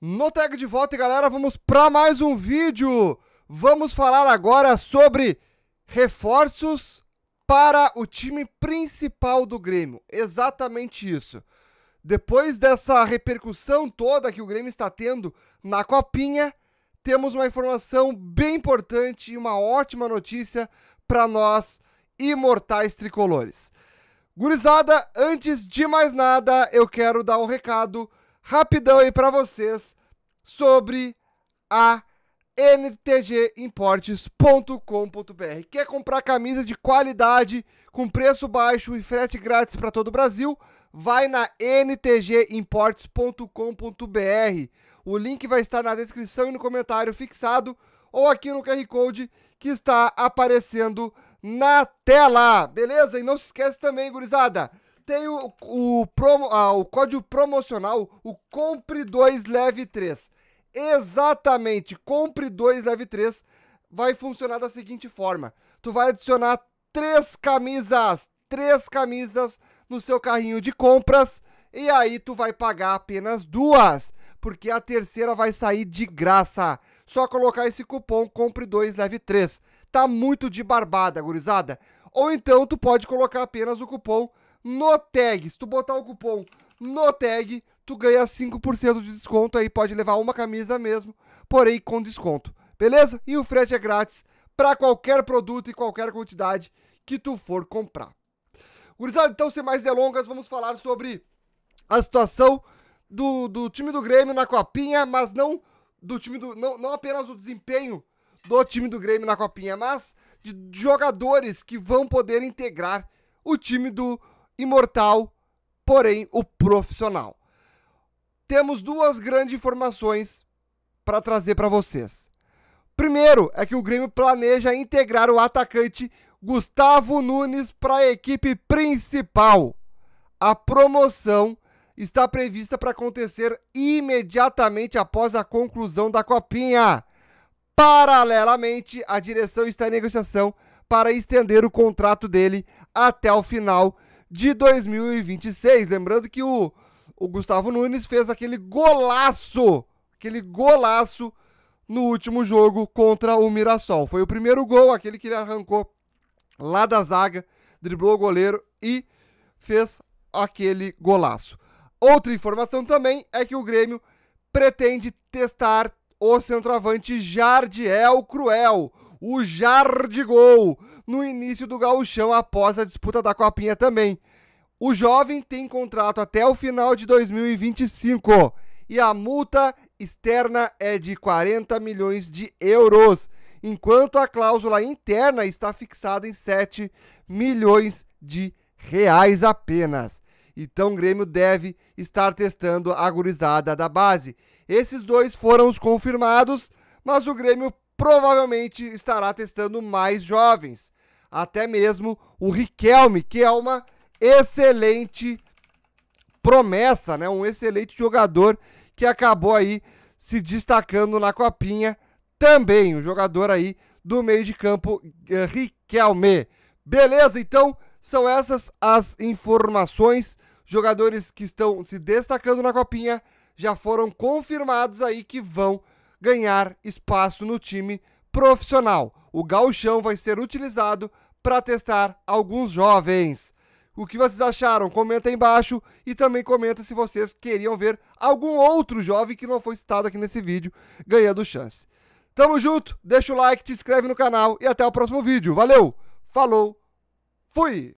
No tag de volta, galera, vamos para mais um vídeo. Vamos falar agora sobre reforços para o time principal do Grêmio. Exatamente isso. Depois dessa repercussão toda que o Grêmio está tendo na Copinha, temos uma informação bem importante e uma ótima notícia para nós imortais tricolores. Gurizada, antes de mais nada, eu quero dar um recado rapidão aí para vocês sobre a ntgimportes.com.br. Quer comprar camisa de qualidade com preço baixo e frete grátis para todo o Brasil? Vai na ntgimportes.com.br. O link vai estar na descrição e no comentário fixado ou aqui no QR Code que está aparecendo na tela. Beleza? E não se esquece também, gurizada tem o, o, promo, ah, o código promocional, o Compre 2 Leve 3. Exatamente, Compre 2 Leve 3 vai funcionar da seguinte forma. Tu vai adicionar três camisas, três camisas no seu carrinho de compras e aí tu vai pagar apenas duas, porque a terceira vai sair de graça. Só colocar esse cupom compre 2 leve 3. Tá muito de barbada, gurizada. Ou então tu pode colocar apenas o cupom no tag. Se tu botar o cupom no tag, tu ganha 5% de desconto aí, pode levar uma camisa mesmo, porém com desconto. Beleza? E o frete é grátis para qualquer produto e qualquer quantidade que tu for comprar. Gurizada, então sem mais delongas, vamos falar sobre a situação do, do time do Grêmio na Copinha, mas não do time do não, não apenas o desempenho do time do Grêmio na Copinha, mas de jogadores que vão poder integrar o time do imortal, porém o profissional. Temos duas grandes informações para trazer para vocês. Primeiro é que o Grêmio planeja integrar o atacante Gustavo Nunes para a equipe principal. A promoção está prevista para acontecer imediatamente após a conclusão da Copinha. Paralelamente, a direção está em negociação para estender o contrato dele até o final de 2026. Lembrando que o, o Gustavo Nunes fez aquele golaço, aquele golaço no último jogo contra o Mirassol. Foi o primeiro gol, aquele que ele arrancou lá da zaga, driblou o goleiro e fez aquele golaço. Outra informação também é que o Grêmio pretende testar o centroavante Jardiel Cruel, o Jardigol, no início do gauchão após a disputa da Copinha também. O jovem tem contrato até o final de 2025 e a multa externa é de 40 milhões de euros, enquanto a cláusula interna está fixada em 7 milhões de reais apenas. Então o Grêmio deve estar testando a gurizada da base. Esses dois foram os confirmados, mas o Grêmio provavelmente estará testando mais jovens até mesmo o Riquelme, que é uma excelente promessa, né? Um excelente jogador que acabou aí se destacando na copinha também, o um jogador aí do meio de campo eh, Riquelme. Beleza? Então, são essas as informações. Jogadores que estão se destacando na copinha já foram confirmados aí que vão ganhar espaço no time profissional. O gauchão vai ser utilizado para testar alguns jovens. O que vocês acharam? Comenta aí embaixo e também comenta se vocês queriam ver algum outro jovem que não foi citado aqui nesse vídeo ganhando chance. Tamo junto, deixa o like, te inscreve no canal e até o próximo vídeo. Valeu, falou, fui!